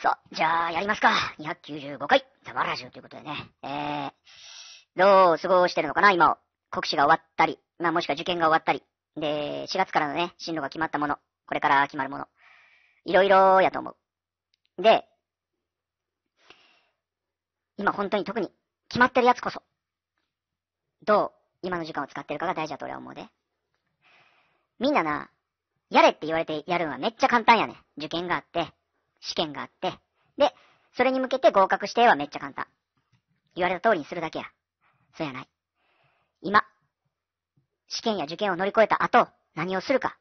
さあ、じゃあ、やりますか。295回、ザバラジオということでね。えー、どう過ごしてるのかな、今を。国試が終わったり、まあもしくは受験が終わったり。で、4月からのね、進路が決まったもの、これから決まるもの。いろいろやと思う。で、今本当に特に決まってるやつこそ、どう今の時間を使ってるかが大事だと俺は思うで。みんなな、やれって言われてやるのはめっちゃ簡単やね。受験があって、試験があって、で、それに向けて合格してはめっちゃ簡単。言われた通りにするだけや。そやない。今、試験や受験を乗り越えた後、何をするか。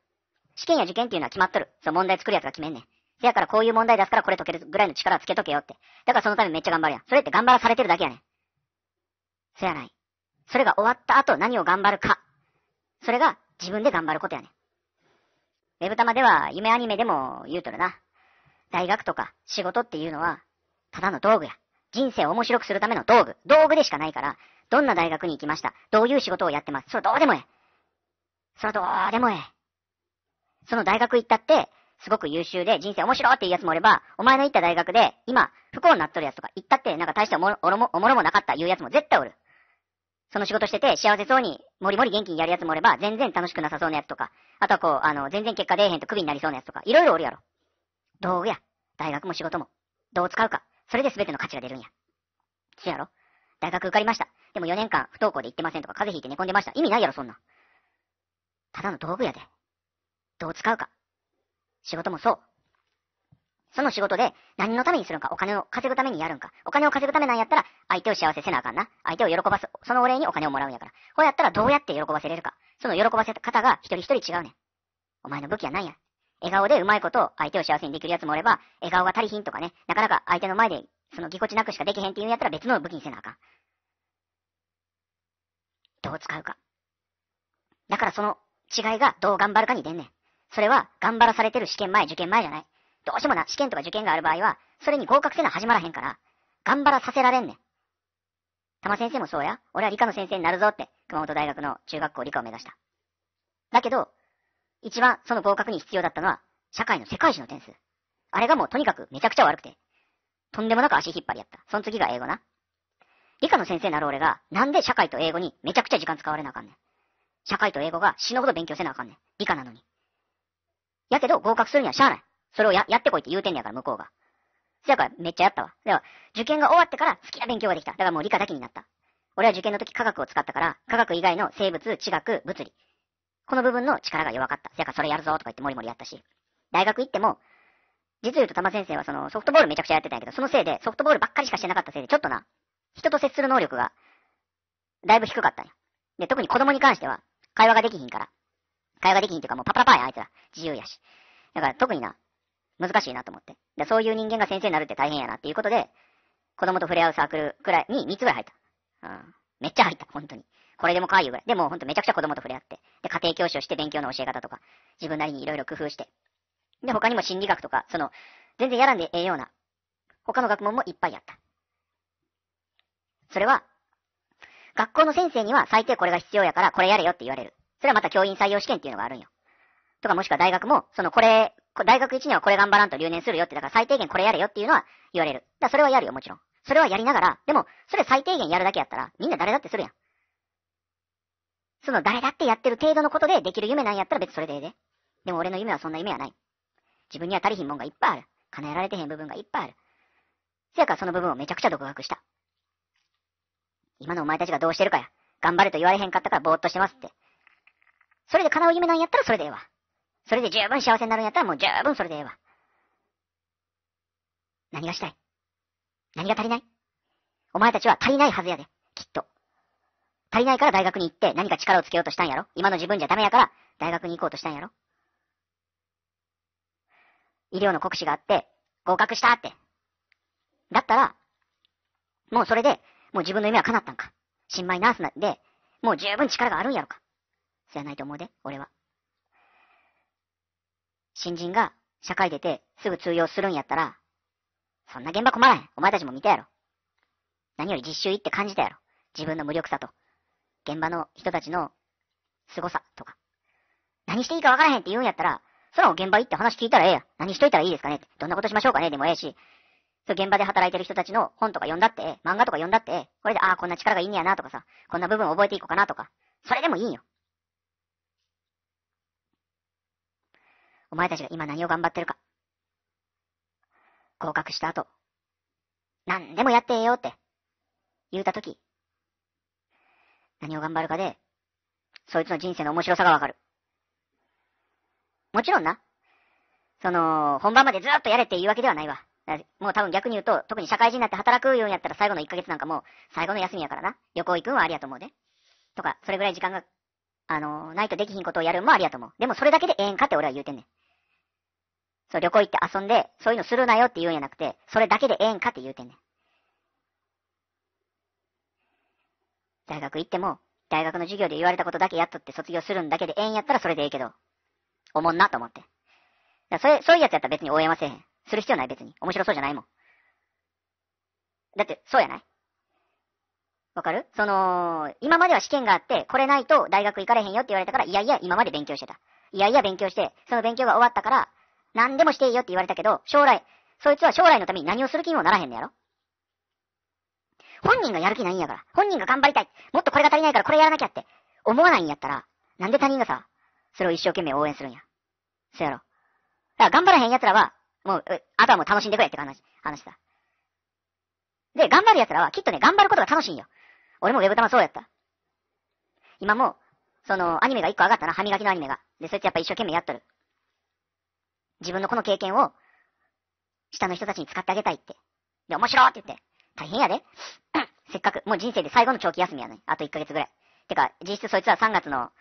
試験や受験っていうのは決まっとる。そう、問題作るやつが決めんねん。せやからこういう問題出すからこれ解けるぐらいの力つけとけよって。だからそのためめっちゃ頑張るやん。それって頑張らされてるだけやねん。そやない。それが終わった後何を頑張るか。それが自分で頑張ることやねん。ウェブ玉では夢アニメでも言うとるな。大学とか仕事っていうのは、ただの道具や。人生を面白くするための道具。道具でしかないから、どんな大学に行きました。どういう仕事をやってます。それどうでもええ。それどうでもええ。その大学行ったって、すごく優秀で人生面白いっていうやつもおれば、お前の行った大学で今不幸になっとるやつとか行ったってなんか大しておもろもおもろもなかったいうやつも絶対おる。その仕事してて幸せそうにもりもり元気にやるやつもおれば、全然楽しくなさそうなやつとか、あとはこう、あの、全然結果出えへんとクビになりそうなやつとか、いろいろおるやろ。道具や。大学も仕事も、どう使うか、それで全ての価値が出るんや。そやろ大学受かりました。でも4年間不登校で行ってませんとか風邪ひいて寝込んでました。意味ないやろ、そんなただの道具やで。どう使うか。仕事もそう。その仕事で何のためにするんか、お金を稼ぐためにやるんか。お金を稼ぐためなんやったら、相手を幸せせなあかんな。相手を喜ばす。そのお礼にお金をもらうんやから。こうやったらどうやって喜ばせれるか。その喜ばせ方が一人一人違うねん。お前の武器は何や笑顔でうまいこと相手を幸せにできるやつもおれば、笑顔が足りひんとかね、なかなか相手の前で、そのぎこちなくしかできへんっていうんやったら別の武器にせなあかん。どう使うか。だからその違いがどう頑張るかに出んねん。それは頑張らされてる試験前、受験前じゃない。どうしてもな、試験とか受験がある場合は、それに合格せな始まらへんから、頑張らさせられんねん。玉先生もそうや。俺は理科の先生になるぞって、熊本大学の中学校理科を目指した。だけど、一番その合格に必要だったのは、社会の世界史の点数。あれがもうとにかくめちゃくちゃ悪くて、とんでもなく足引っ張りやった。その次が英語な。理科の先生なる俺が、なんで社会と英語にめちゃくちゃ時間使われなあかんねん。社会と英語が死ぬほど勉強せなあかんねん。理科なのに。やけど合格するにはしゃあない。それをや、やってこいって言うてんねやから向こうが。せやからめっちゃやったわ。では、受験が終わってから好きな勉強ができた。だからもう理科だけになった。俺は受験の時科学を使ったから、科学以外の生物、地学、物理。この部分の力が弱かった。せやからそれやるぞとか言ってもりもりやったし。大学行っても、実を言うと玉先生はそのソフトボールめちゃくちゃやってたんやけど、そのせいでソフトボールばっかりしかしてなかったせいで、ちょっとな、人と接する能力が、だいぶ低かったんや。で、特に子供に関しては、会話ができひんから。会話できひんっていうかもうパパパーや、あいつら。自由やし。だから特にな、難しいなと思って。で、そういう人間が先生になるって大変やなっていうことで、子供と触れ合うサークルくらいに3つぐらい入った。うん。めっちゃ入った、本当に。これでもかいうぐらい。で、もほんとめちゃくちゃ子供と触れ合って。で、家庭教師をして勉強の教え方とか、自分なりにいろいろ工夫して。で、他にも心理学とか、その、全然やらんでええような、他の学問もいっぱいやった。それは、学校の先生には最低これが必要やから、これやれよって言われる。それはまた教員採用試験っていうのがあるんよ。とかもしくは大学も、そのこれ、大学1年はこれ頑張らんと留年するよって、だから最低限これやれよっていうのは言われる。だからそれはやるよ、もちろん。それはやりながら、でも、それ最低限やるだけやったら、みんな誰だってするやん。その誰だってやってる程度のことでできる夢なんやったら別それでええで。でも俺の夢はそんな夢はない。自分には足りひんもんがいっぱいある。叶えられてへん部分がいっぱいある。せやからその部分をめちゃくちゃ独学した。今のお前たちがどうしてるかや。頑張れと言われへんかったからぼーっとしてますって。それで叶う夢なんやったらそれでええわ。それで十分幸せになるんやったらもう十分それでええわ。何がしたい何が足りないお前たちは足りないはずやで。足りないから大学に行って何か力をつけようとしたんやろ今の自分じゃダメやから大学に行こうとしたんやろ医療の国試があって合格したって。だったら、もうそれで、もう自分の夢は叶ったんか。新米ナースなんで、もう十分力があるんやろか。そやないと思うで、俺は。新人が社会出てすぐ通用するんやったら、そんな現場困らへん。お前たちも見たやろ。何より実習行って感じたやろ。自分の無力さと。現場の人たちの凄さとか、何していいか分からへんって言うんやったら、そらも現場行って話聞いたらええや。何しといたらいいですかねどんなことしましょうかねでもええし、そう現場で働いてる人たちの本とか読んだって、漫画とか読んだって、これで、ああ、こんな力がいいんやなとかさ、こんな部分覚えていこうかなとか、それでもいいんよ。お前たちが今何を頑張ってるか。合格した後、何でもやってええよって言うたとき、何を頑張るかで、そいつの人生の面白さがわかる。もちろんな、その、本番までずっとやれって言うわけではないわ。もう多分逆に言うと、特に社会人になって働くようにやったら最後の1ヶ月なんかもう最後の休みやからな。旅行行くんはありやと思うで。とか、それぐらい時間が、あのー、ないとできひんことをやるんもありやと思う。でもそれだけでええんかって俺は言うてんねん。そう、旅行行って遊んで、そういうのするなよって言うんやなくて、それだけでええんかって言うてんねん。大学行っても、大学の授業で言われたことだけやっとって卒業するんだけでええんやったらそれでええけど、おもんなと思って。だそれ、そういうやつやったら別に応援はせえへん。する必要ない別に。面白そうじゃないもん。だって、そうやないわかるその、今までは試験があって、これないと大学行かれへんよって言われたから、いやいや、今まで勉強してた。いやいや、勉強して、その勉強が終わったから、何でもしていいよって言われたけど、将来、そいつは将来のために何をする気にもならへんのやろ本人がやる気ないんやから。本人が頑張りたい。もっとこれが足りないからこれやらなきゃって思わないんやったら、なんで他人がさ、それを一生懸命応援するんや。そやろ。だから頑張らへん奴らは、もう、あとはもう楽しんでくれって話、話さ。で、頑張る奴らは、きっとね、頑張ることが楽しいんよ。俺もウェブタマそうやった。今も、その、アニメが一個上がったな、歯磨きのアニメが。で、そいつやっぱ一生懸命やっとる。自分のこの経験を、下の人たちに使ってあげたいって。で、面白いって言って、大変やで。せっかく、もう人生で最後の長期休みやね。あと1ヶ月ぐらい。てか、実質そいつは3月の、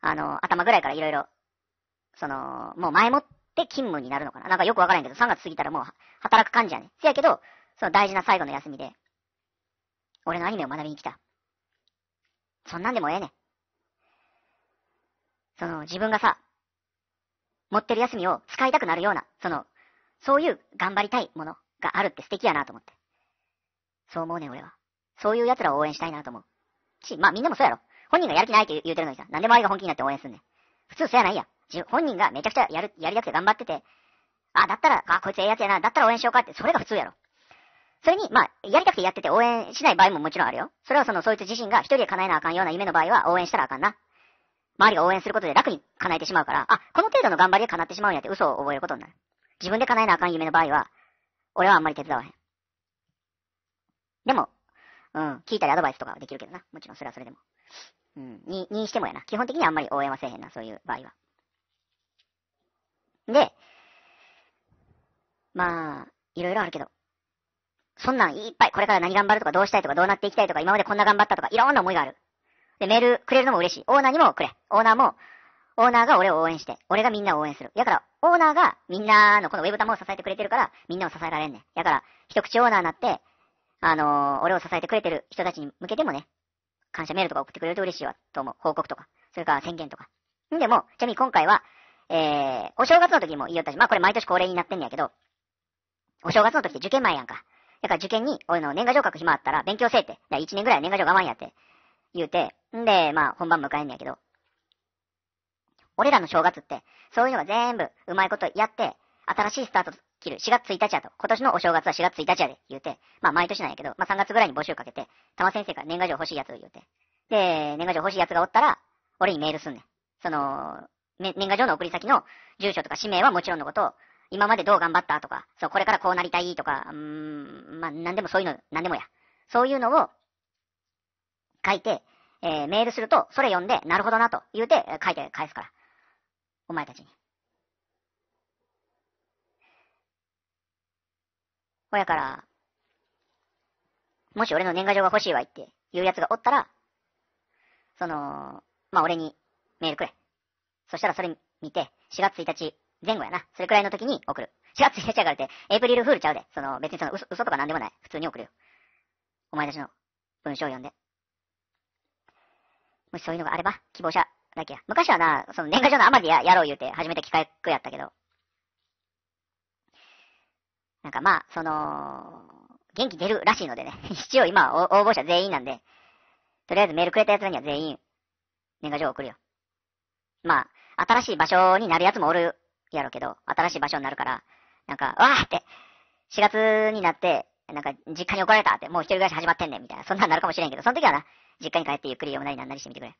あの、頭ぐらいからいろいろ、その、もう前もって勤務になるのかな。なんかよくわからんけど、3月過ぎたらもう働く感じやね。せやけど、その大事な最後の休みで、俺のアニメを学びに来た。そんなんでもええねん。その、自分がさ、持ってる休みを使いたくなるような、その、そういう頑張りたいものがあるって素敵やなと思って。そう思うねん、俺は。そういう奴らを応援したいなと思う。し、まあみんなもそうやろ。本人がやる気ないって言うてるのにさ、なんで周りが本気になって応援すんねん。普通そうやないや。本人がめちゃくちゃやる、やりたくて頑張ってて、あ、だったら、あ、こいつええやつやな、だったら応援しようかって、それが普通やろ。それに、まあ、やりたくてやってて応援しない場合ももちろんあるよ。それはその、そいつ自身が一人で叶えなあかんような夢の場合は応援したらあかんな。周りが応援することで楽に叶えてしまうから、あ、この程度の頑張りで叶ってしまうんやって嘘を覚えることになる。自分で叶えなあかん夢の場合は、俺はあんまり手伝わへん。でも、うん、聞いたりアドバイスとかはできるけどな。もちろんそれはそれでも。うん、に、にしてもやな。基本的にはあんまり応援はせえへんな、そういう場合は。で、まあ、いろいろあるけど、そんなんいっぱい、これから何頑張るとか、どうしたいとか、どうなっていきたいとか、今までこんな頑張ったとか、いろんな思いがある。で、メールくれるのも嬉しい。オーナーにもくれ。オーナーも、オーナーが俺を応援して、俺がみんなを応援する。だから、オーナーがみんなのこのウェブタムを支えてくれてるから、みんなを支えられんねん。だから、一口オーナーになって、あのー、俺を支えてくれてる人たちに向けてもね、感謝メールとか送ってくれると嬉しいわ、と思う。報告とか、それから宣言とか。んでも、ちなみに今回は、えー、お正月の時にも言いよったし、まあこれ毎年恒例になってんねやけど、お正月の時って受験前やんか。だから受験に、俺の年賀状書く暇あったら勉強せえって。だから1年ぐらい年賀状我慢やって、言うて、んで、まあ本番迎えんねやけど、俺らの正月って、そういうのが全部うまいことやって、新しいスタート切る。4月1日やと。今年のお正月は4月1日やで、言うて。まあ、毎年なんやけど、まあ、3月ぐらいに募集かけて、玉先生から年賀状欲しいやつ言うて。で、年賀状欲しいやつがおったら、俺にメールすんねん。その、年賀状の送り先の住所とか氏名はもちろんのこと、今までどう頑張ったとか、そう、これからこうなりたいとか、うーん、まあ、何でもそういうの、何でもや。そういうのを書いて、えー、メールすると、それ読んで、なるほどなと言うて、書いて返すから。お前たちに。ほやから、もし俺の年賀状が欲しいわいって言うやつがおったら、その、まあ、俺にメールくれ。そしたらそれ見て、4月1日前後やな。それくらいの時に送る。4月1日やからって、エイプリルフールちゃうで。その、別にその嘘嘘とかなんでもない。普通に送るよ。お前たちの文章を読んで。もしそういうのがあれば、希望者だけや。昔はな、その年賀状のアマディアやろう言うて始めた企画やったけど、なんかまあ、その、元気出るらしいのでね、一応今応募者全員なんで、とりあえずメールくれたやつには全員、年賀状送るよ。まあ、新しい場所になるやつもおるやろうけど、新しい場所になるから、なんか、わーって、4月になって、なんか、実家に怒られたって、もう一人暮らし始まってんねん、みたいな。そんなんなるかもしれんけど、その時はな、実家に帰ってゆっくり読むなりなんなりしてみてくれ。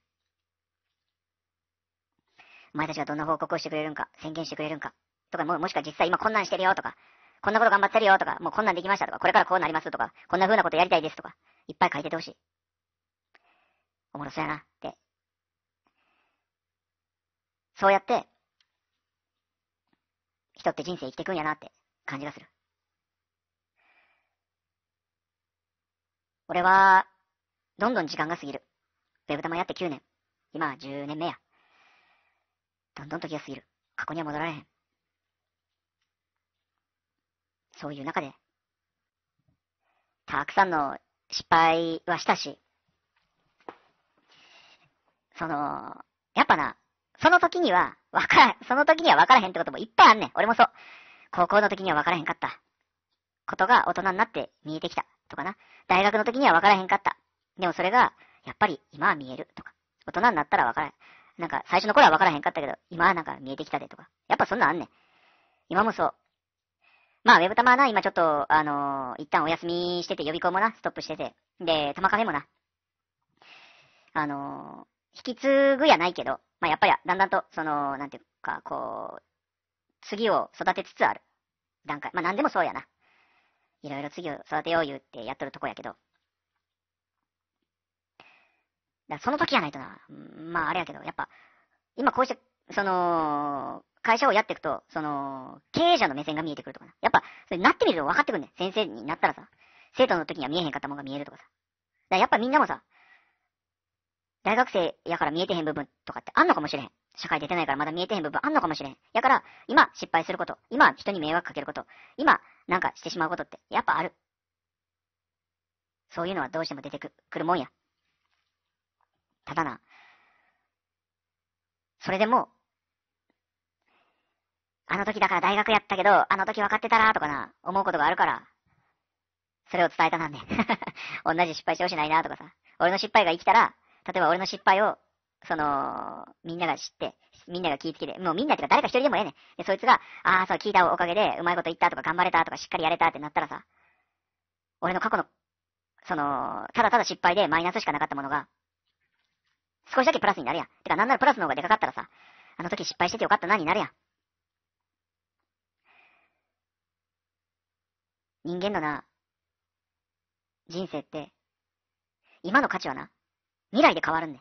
お前たちがどんな報告をしてくれるんか、宣言してくれるんか、とかも、もしくは実際今こんなんしてるよとか、こんなこと頑張ってるよとか、もうこんなんできましたとか、これからこうなりますとか、こんな風なことやりたいですとか、いっぱい書いててほしい。おもろそうやなって。そうやって、人って人生生きてくんやなって感じがする。俺は、どんどん時間が過ぎる。ベブ玉やって9年。今は10年目や。どんどん時が過ぎる。過去には戻られへん。そういう中で、たくさんの失敗はしたし、その、やっぱな、その時には、わからん、その時にはわからへんってこともいっぱいあんねん。俺もそう。高校の時にはわからへんかった。ことが大人になって見えてきた。とかな。大学の時にはわからへんかった。でもそれが、やっぱり今は見える。とか。大人になったらわからへん。なんか、最初の頃はわからへんかったけど、今はなんか見えてきたで。とか。やっぱそんなんあんねん。今もそう。まあ、ウェブ玉はな、今ちょっと、あのー、一旦お休みしてて、予備校もな、ストップしてて。で、玉カフェもな、あのー、引き継ぐやないけど、まあ、やっぱり、だんだんと、その、なんていうか、こう、次を育てつつある段階。まあ、なんでもそうやな。いろいろ次を育てよう言うってやっとるとこやけど。だその時やないとな、まあ、あれやけど、やっぱ、今こうして、その、会社をやっていくと、その、経営者の目線が見えてくるとかな。やっぱ、それなってみると分かってくるね。先生になったらさ、生徒の時には見えへんかったもんが見えるとかさ。だからやっぱみんなもさ、大学生やから見えてへん部分とかってあんのかもしれへん。社会出てないからまだ見えてへん部分あんのかもしれへん。やから、今失敗すること、今人に迷惑かけること、今なんかしてしまうことって、やっぱある。そういうのはどうしても出てくるもんや。ただな、それでもあの時だから大学やったけど、あの時分かってたらとかな、思うことがあるから、それを伝えたなんで。同じ失敗してほしないなとかさ。俺の失敗が生きたら、例えば俺の失敗を、その、みんなが知って、みんなが気ぃつけて、もうみんなってか誰か一人でもええねん。で、そいつが、ああ、そう聞いたおかげで、うまいこと言ったとか頑張れたとかしっかりやれたってなったらさ、俺の過去の、その、ただただ失敗でマイナスしかなかったものが、少しだけプラスになるやん。てか、なんならプラスの方がでかかったらさ、あの時失敗しててよかったなになるやん。人間のな、人生って、今の価値はな、未来で変わるんね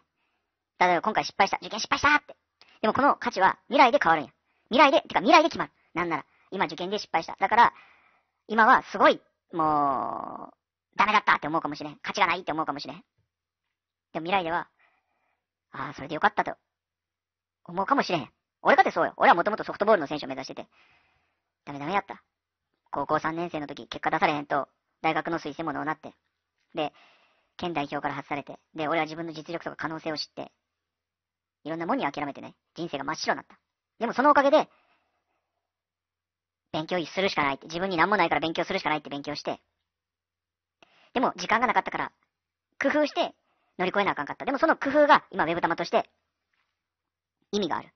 例えば今回失敗した、受験失敗したって。でもこの価値は未来で変わるんや。未来で、てか未来で決まる。なんなら、今受験で失敗した。だから、今はすごい、もう、ダメだったって思うかもしれん。価値がないって思うかもしれん。でも未来では、ああ、それでよかったと、思うかもしれへん。俺だってそうよ。俺はもともとソフトボールの選手を目指してて、ダメダメやった。高校3年生の時、結果出されへんと、大学の推薦ものうなって、で、県代表から外されて、で、俺は自分の実力とか可能性を知って、いろんなもんに諦めてね、人生が真っ白になった。でもそのおかげで、勉強するしかないって、自分に何もないから勉強するしかないって勉強して、でも時間がなかったから、工夫して乗り越えなあかんかった。でもその工夫が今ウェブ玉として意味がある。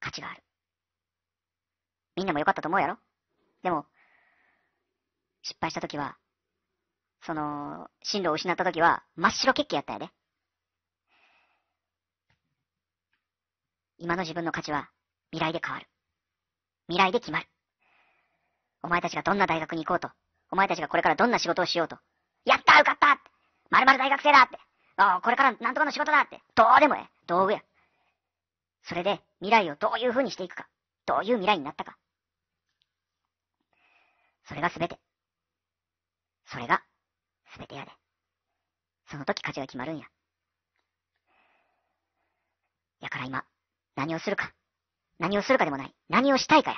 価値がある。みんなも良かったと思うやろでも、失敗した時は、その、進路を失った時は、真っ白血気やったんやで。今の自分の価値は、未来で変わる。未来で決まる。お前たちがどんな大学に行こうと、お前たちがこれからどんな仕事をしようと、やった受かったまるまる大学生だってああ、これからなんとかの仕事だってどうでもええ道具や。それで、未来をどういう風にしていくか、どういう未来になったか、それが全て。それが全てやで。その時価値が決まるんや。やから今、何をするか。何をするかでもない。何をしたいかや。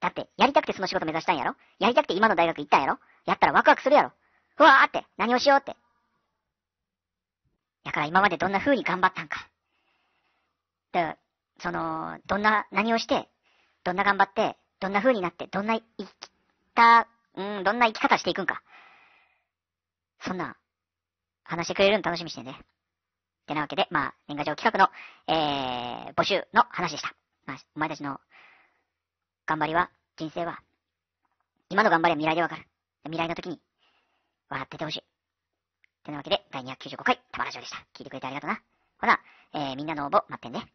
だって、やりたくてその仕事目指したんやろやりたくて今の大学行ったんやろやったらワクワクするやろうわーって何をしようって。やから今までどんな風に頑張ったんか。で、その、どんな、何をして、どんな頑張って、どんな風になって、どんな生きた、うん、どんな生き方していくんか。そんな、話してくれるの楽しみしてね。ってなわけで、まあ、年賀状企画の、えー、募集の話でした。まあ、お前たちの、頑張りは、人生は、今の頑張りは未来でわかる。未来の時に、笑っててほしい。ってなわけで、第295回、たまラジオでした。聞いてくれてありがとうな。ほな、えー、みんなの応募待ってんね。